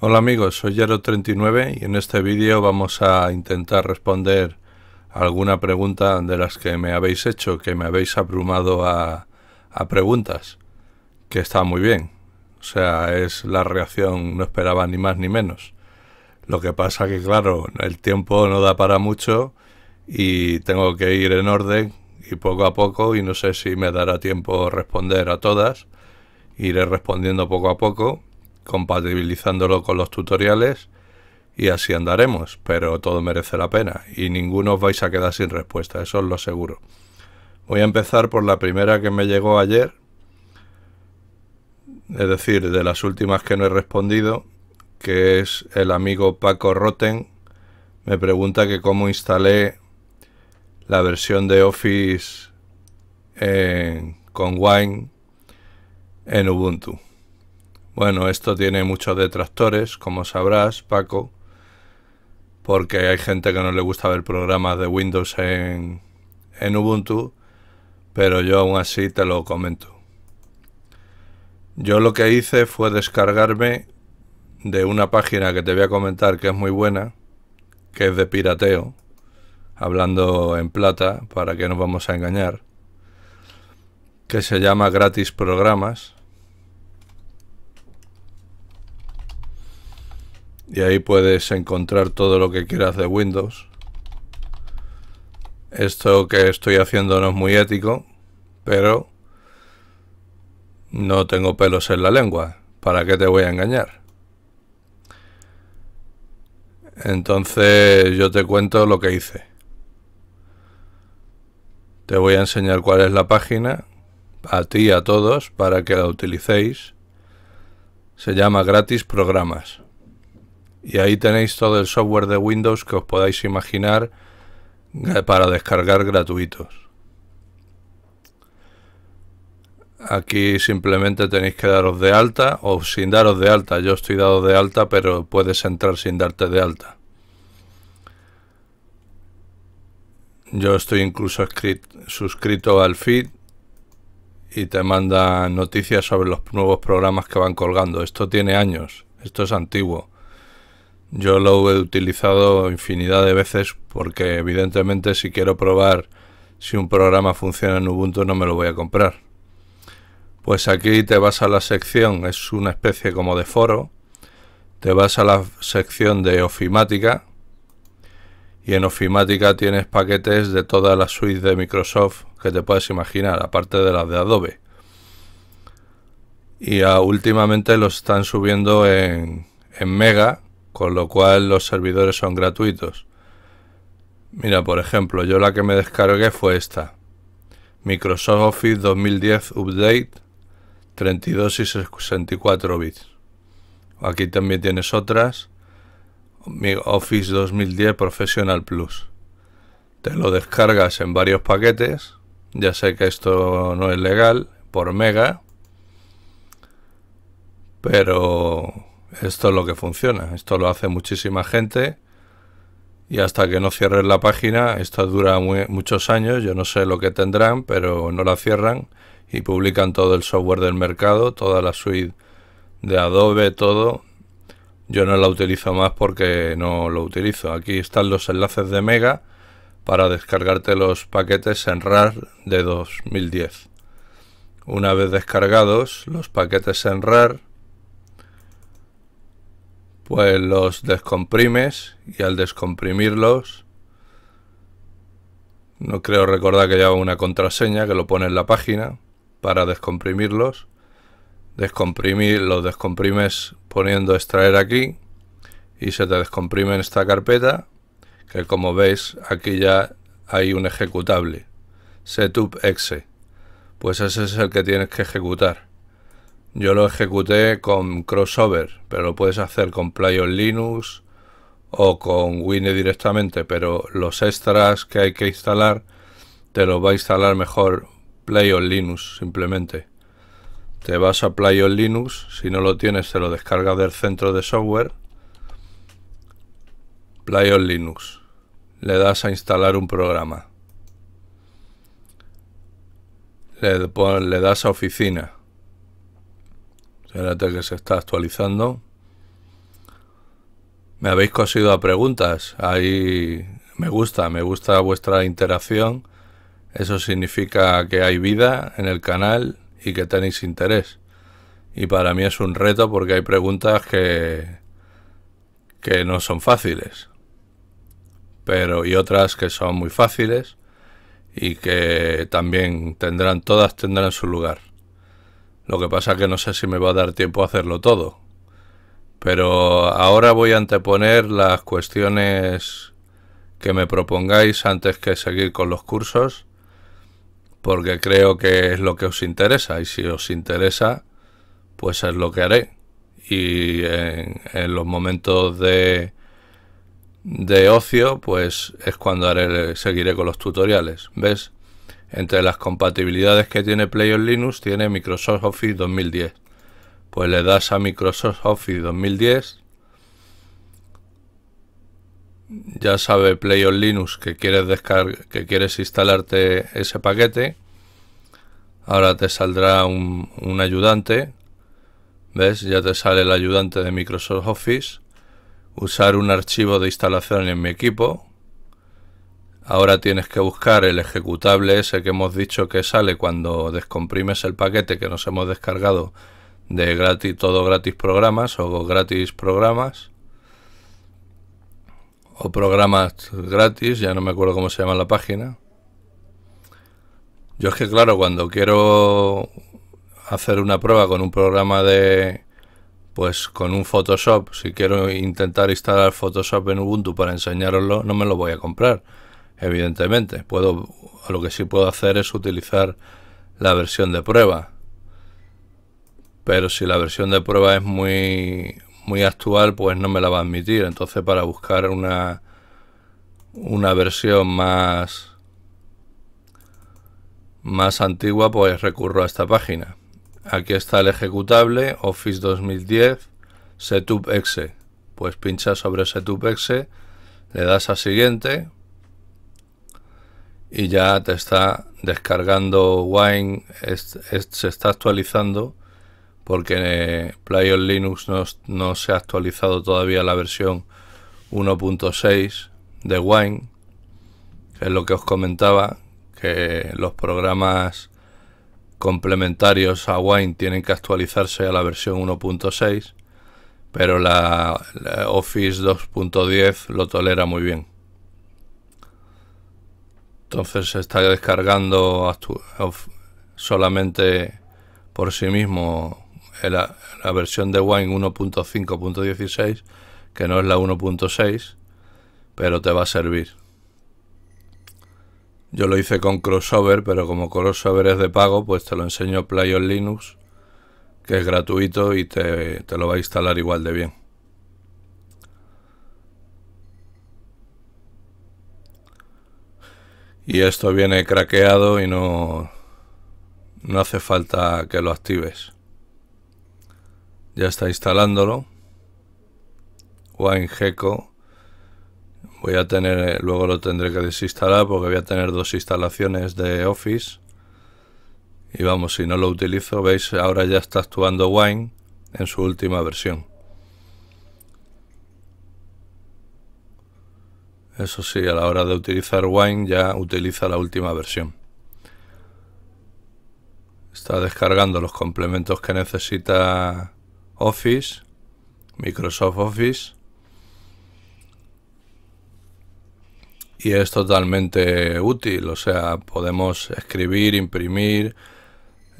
Hola amigos, soy Yaro39 y en este vídeo vamos a intentar responder alguna pregunta de las que me habéis hecho, que me habéis abrumado a, a preguntas, que está muy bien. O sea, es la reacción, no esperaba ni más ni menos. Lo que pasa que claro, el tiempo no da para mucho y tengo que ir en orden y poco a poco y no sé si me dará tiempo responder a todas. Iré respondiendo poco a poco compatibilizándolo con los tutoriales y así andaremos, pero todo merece la pena y ninguno os vais a quedar sin respuesta, eso os lo aseguro. Voy a empezar por la primera que me llegó ayer, es decir, de las últimas que no he respondido, que es el amigo Paco Roten, me pregunta que cómo instalé la versión de Office con Wine en Ubuntu. Bueno, esto tiene muchos detractores, como sabrás, Paco, porque hay gente que no le gusta ver programas de Windows en, en Ubuntu, pero yo aún así te lo comento. Yo lo que hice fue descargarme de una página que te voy a comentar que es muy buena, que es de pirateo, hablando en plata, para que nos vamos a engañar, que se llama Gratis Programas, y ahí puedes encontrar todo lo que quieras de Windows. Esto que estoy haciendo no es muy ético, pero no tengo pelos en la lengua. ¿Para qué te voy a engañar? Entonces yo te cuento lo que hice. Te voy a enseñar cuál es la página, a ti y a todos, para que la utilicéis. Se llama gratis programas y ahí tenéis todo el software de Windows que os podáis imaginar para descargar gratuitos. Aquí simplemente tenéis que daros de alta o sin daros de alta. Yo estoy dado de alta, pero puedes entrar sin darte de alta. Yo estoy incluso suscrito al feed y te manda noticias sobre los nuevos programas que van colgando. Esto tiene años, esto es antiguo. Yo lo he utilizado infinidad de veces porque evidentemente si quiero probar si un programa funciona en Ubuntu no me lo voy a comprar. Pues aquí te vas a la sección, es una especie como de foro, te vas a la sección de ofimática y en ofimática tienes paquetes de toda la suite de Microsoft que te puedes imaginar, aparte de las de Adobe. Y ah, últimamente lo están subiendo en, en Mega, con lo cual los servidores son gratuitos. Mira, por ejemplo, yo la que me descargué fue esta. Microsoft Office 2010 Update 32 y 64 bits. Aquí también tienes otras. Office 2010 Professional Plus. Te lo descargas en varios paquetes. Ya sé que esto no es legal por mega. Pero esto es lo que funciona, esto lo hace muchísima gente y hasta que no cierren la página, esto dura muchos años, yo no sé lo que tendrán, pero no la cierran y publican todo el software del mercado, toda la suite de Adobe, todo. Yo no la utilizo más porque no lo utilizo. Aquí están los enlaces de Mega para descargarte los paquetes en RAR de 2010. Una vez descargados los paquetes en RAR, pues los descomprimes y al descomprimirlos no creo recordar que lleva una contraseña que lo pone en la página para descomprimirlos. Descomprimir, los descomprimes poniendo extraer aquí y se te descomprime en esta carpeta que como veis aquí ya hay un ejecutable setup exe pues ese es el que tienes que ejecutar yo lo ejecuté con Crossover, pero lo puedes hacer con PlayOnLinux Linux o con Wine directamente, pero los extras que hay que instalar te los va a instalar mejor PlayOnLinux, Linux simplemente. Te vas a PlayOnLinux, Linux, si no lo tienes te lo descargas del centro de software. PlayOnLinux, Linux. Le das a instalar un programa. le das a oficina Espérate que se está actualizando. Me habéis cosido a preguntas. Ahí me gusta, me gusta vuestra interacción. Eso significa que hay vida en el canal y que tenéis interés. Y para mí es un reto porque hay preguntas que, que no son fáciles. Pero y otras que son muy fáciles y que también tendrán todas tendrán su lugar. Lo que pasa que no sé si me va a dar tiempo a hacerlo todo. Pero ahora voy a anteponer las cuestiones que me propongáis antes que seguir con los cursos, porque creo que es lo que os interesa y si os interesa, pues es lo que haré. Y en, los momentos de, de ocio, pues es cuando haré, seguiré con los tutoriales. ¿Ves? Entre las compatibilidades que tiene PlayOnLinux Linux tiene Microsoft Office 2010. Pues le das a Microsoft Office 2010. Ya sabe PlayOnLinux Linux que quieres, que quieres instalarte ese paquete. Ahora te saldrá un, un ayudante. ¿Ves? Ya te sale el ayudante de Microsoft Office. Usar un archivo de instalación en mi equipo. Ahora tienes que buscar el ejecutable ese que hemos dicho que sale cuando descomprimes el paquete que nos hemos descargado de gratis, todo gratis programas o gratis programas o programas gratis, ya no me acuerdo cómo se llama la página. Yo es que claro, cuando quiero hacer una prueba con un programa de pues con un Photoshop, si quiero intentar instalar Photoshop en Ubuntu para enseñaroslo no me lo voy a comprar evidentemente. Puedo, lo que sí puedo hacer es utilizar la versión de prueba. Pero si la versión de prueba es muy, muy actual, pues no me la va a admitir. Entonces para buscar una, una versión más, más antigua, pues recurro a esta página. Aquí está el ejecutable Office 2010 setup.exe. Pues pinchas sobre setup.exe, le das a siguiente y ya te está descargando Wine, se está actualizando porque eh, on Linux no, se ha actualizado todavía la versión 1.6 de Wine, que es lo que os comentaba, que los programas complementarios a Wine tienen que actualizarse a la versión 1.6, pero la, la Office 2.10 lo tolera muy bien. Entonces se está descargando solamente por sí mismo la, versión de Wine 1.5.16, que no es la 1.6, pero te va a servir. Yo lo hice con Crossover, pero como Crossover es de pago, pues te lo enseño Play on Linux, que es gratuito y te lo va a instalar igual de bien. Y esto viene craqueado y no, no hace falta que lo actives. Ya está instalándolo. WineGecko. Voy a tener, eh, luego lo tendré que desinstalar porque voy a tener dos instalaciones de Office. Y vamos, si no lo utilizo, veis, ahora ya está actuando Wine en su última versión. Eso sí, a la hora de utilizar Wine ya utiliza la última versión. Está descargando los complementos que necesita Office, Microsoft Office. Y es totalmente útil, o sea, podemos escribir, imprimir,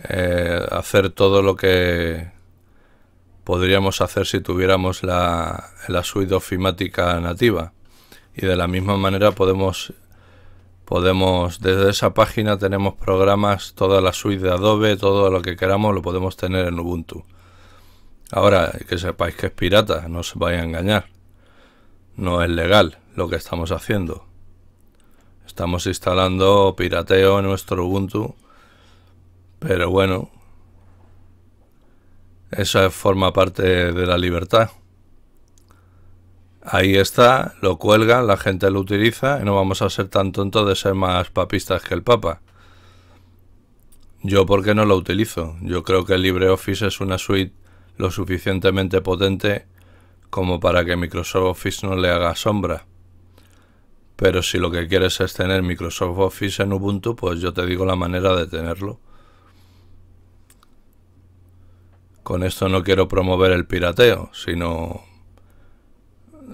eh, hacer todo lo que podríamos hacer si tuviéramos la, la suite ofimática nativa y de la misma manera podemos podemos desde esa página tenemos programas toda la suite de Adobe todo lo que queramos lo podemos tener en Ubuntu ahora que sepáis que es pirata no os vaya a engañar no es legal lo que estamos haciendo estamos instalando pirateo en nuestro Ubuntu pero bueno eso forma parte de la libertad Ahí está, lo cuelga, la gente lo utiliza y no vamos a ser tan tontos de ser más papistas que el Papa. Yo porque no lo utilizo. Yo creo que LibreOffice es una suite lo suficientemente potente como para que Microsoft Office no le haga sombra. Pero si lo que quieres es tener Microsoft Office en Ubuntu, pues yo te digo la manera de tenerlo. Con esto no quiero promover el pirateo, sino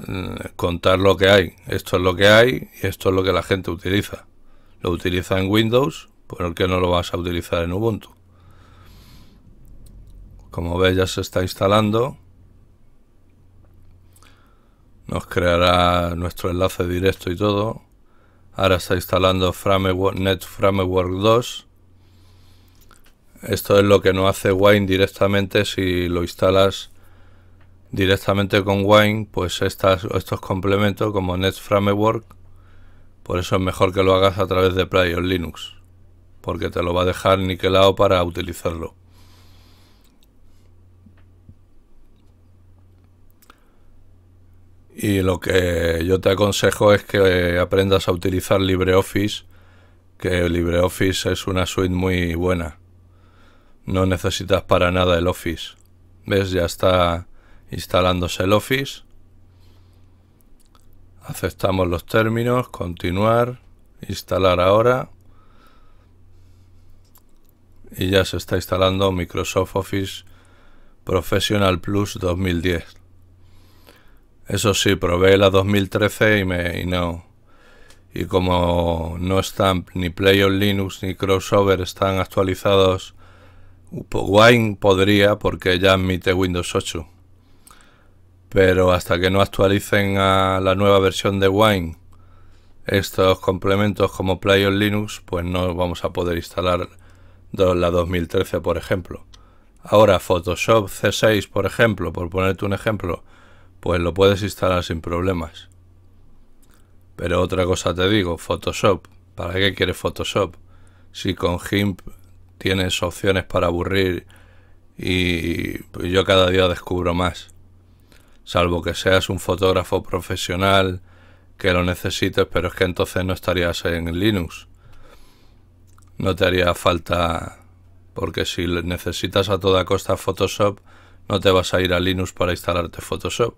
Mm, contar lo que hay. Esto es lo que hay y esto es lo que la gente utiliza. Lo utiliza en Windows, ¿por que no lo vas a utilizar en Ubuntu? Como veis ya se está instalando. Nos creará nuestro enlace directo y todo. Ahora está instalando Framework, Net Framework 2. Esto es lo que no hace Wine directamente si lo instalas directamente con Wine, pues estas, estos complementos como Net Framework, por eso es mejor que lo hagas a través de Player Linux, porque te lo va a dejar niquelado para utilizarlo. Y lo que yo te aconsejo es que aprendas a utilizar LibreOffice, que LibreOffice es una suite muy buena. No necesitas para nada el Office. ¿Ves? Ya está instalándose el Office. Aceptamos los términos, continuar, instalar ahora. Y ya se está instalando Microsoft Office Professional Plus 2010. Eso sí, probé la 2013 y, me, y no. Y como no están ni Play on Linux ni Crossover están actualizados, Wine podría porque ya admite Windows 8 pero hasta que no actualicen a la nueva versión de Wine estos complementos como Play on Linux, pues no vamos a poder instalar la 2013, por ejemplo. Ahora, Photoshop C6, por ejemplo, por ponerte un ejemplo, pues lo puedes instalar sin problemas. Pero otra cosa te digo, Photoshop, ¿para qué quieres Photoshop? Si con GIMP tienes opciones para aburrir y yo cada día descubro más salvo que seas un fotógrafo profesional que lo necesites, pero es que entonces no estarías en Linux. No te haría falta, porque si necesitas a toda costa Photoshop, no te vas a ir a Linux para instalarte Photoshop.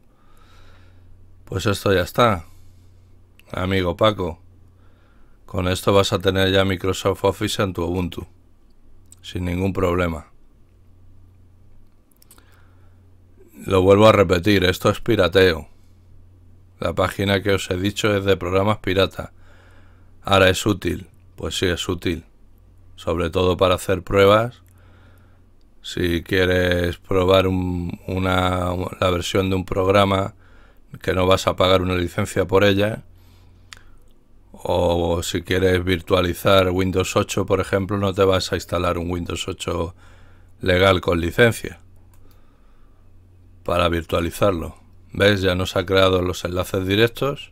Pues esto ya está, amigo Paco. Con esto vas a tener ya Microsoft Office en tu Ubuntu, sin ningún problema. Lo vuelvo a repetir, esto es pirateo. La página que os he dicho es de programas pirata. Ahora es útil, pues sí es útil. Sobre todo para hacer pruebas. Si quieres probar una, la versión de un programa que no vas a pagar una licencia por ella. O si quieres virtualizar Windows 8, por ejemplo, no te vas a instalar un Windows 8 legal con licencia para virtualizarlo. ¿Ves? Ya nos ha creado los enlaces directos.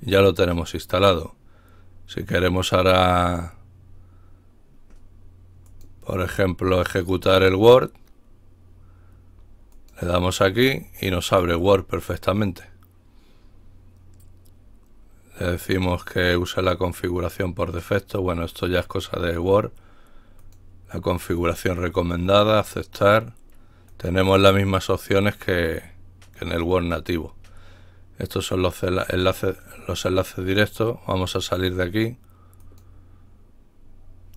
Ya lo tenemos instalado. Si queremos ahora, por ejemplo, ejecutar el Word, le damos aquí y nos abre Word perfectamente. Le decimos que use la configuración por defecto. Bueno, esto ya es cosa de Word. La configuración recomendada, aceptar tenemos las mismas opciones que, en el Word nativo. Estos son los enlaces, los enlaces directos. Vamos a salir de aquí.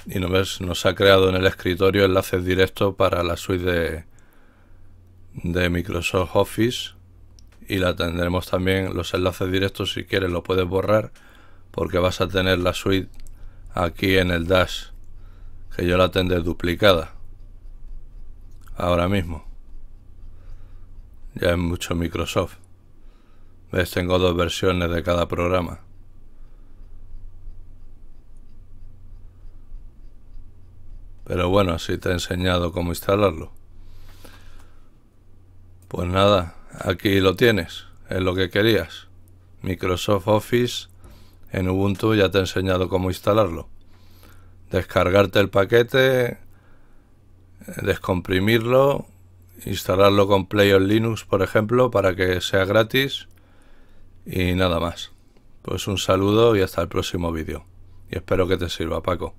Y nos, nos ha creado en el escritorio enlaces directos para la suite de Microsoft Office. Y la tendremos también los enlaces directos. Si quieres lo puedes borrar porque vas a tener la suite aquí en el dash que yo la tendré duplicada ahora mismo ya es mucho Microsoft. ¿Ves? Tengo dos versiones de cada programa. Pero bueno, así te he enseñado cómo instalarlo. Pues nada, aquí lo tienes, es lo que querías. Microsoft Office en Ubuntu ya te he enseñado cómo instalarlo. Descargarte el paquete, eh, descomprimirlo instalarlo con Play on Linux, por ejemplo, para que sea gratis. Y nada más. Pues un saludo y hasta el próximo vídeo. Y espero que te sirva, Paco.